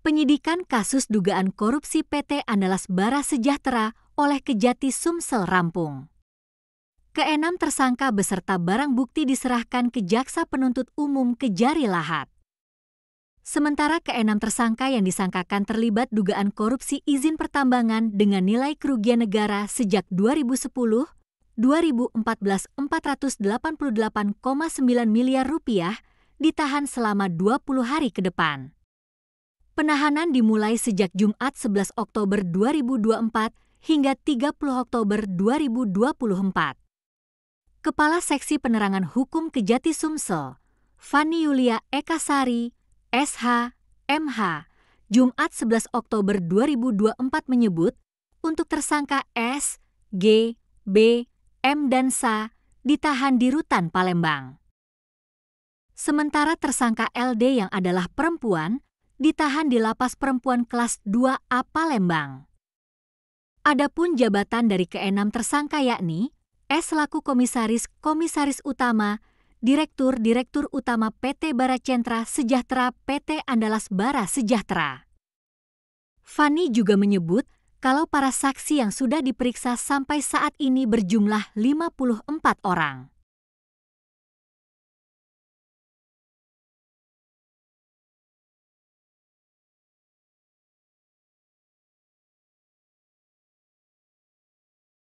penyidikan kasus dugaan korupsi PT Andalas Bara Sejahtera oleh Kejati Sumsel rampung. Keenam tersangka beserta barang bukti diserahkan ke Jaksa Penuntut Umum Kejari Lahat. Sementara keenam tersangka yang disangkakan terlibat dugaan korupsi izin pertambangan dengan nilai kerugian negara sejak 2010 2014 488,9 miliar rupiah ditahan selama 20 hari ke depan. Penahanan dimulai sejak Jumat 11 Oktober 2024 hingga 30 Oktober 2024. Kepala Seksi Penerangan Hukum Kejati Sumsel, Fani Yulia Ekasari, SH, MH, Jumat 11 Oktober 2024 menyebut, untuk tersangka S, G, B, M dan Sa ditahan di rutan Palembang. Sementara tersangka LD yang adalah perempuan ditahan di lapas perempuan kelas 2A Palembang. Adapun jabatan dari keenam tersangka yakni S selaku komisaris komisaris utama, direktur direktur utama PT Baracentra Sejahtera PT Andalas Bara Sejahtera. Fani juga menyebut kalau para saksi yang sudah diperiksa sampai saat ini berjumlah 54 orang.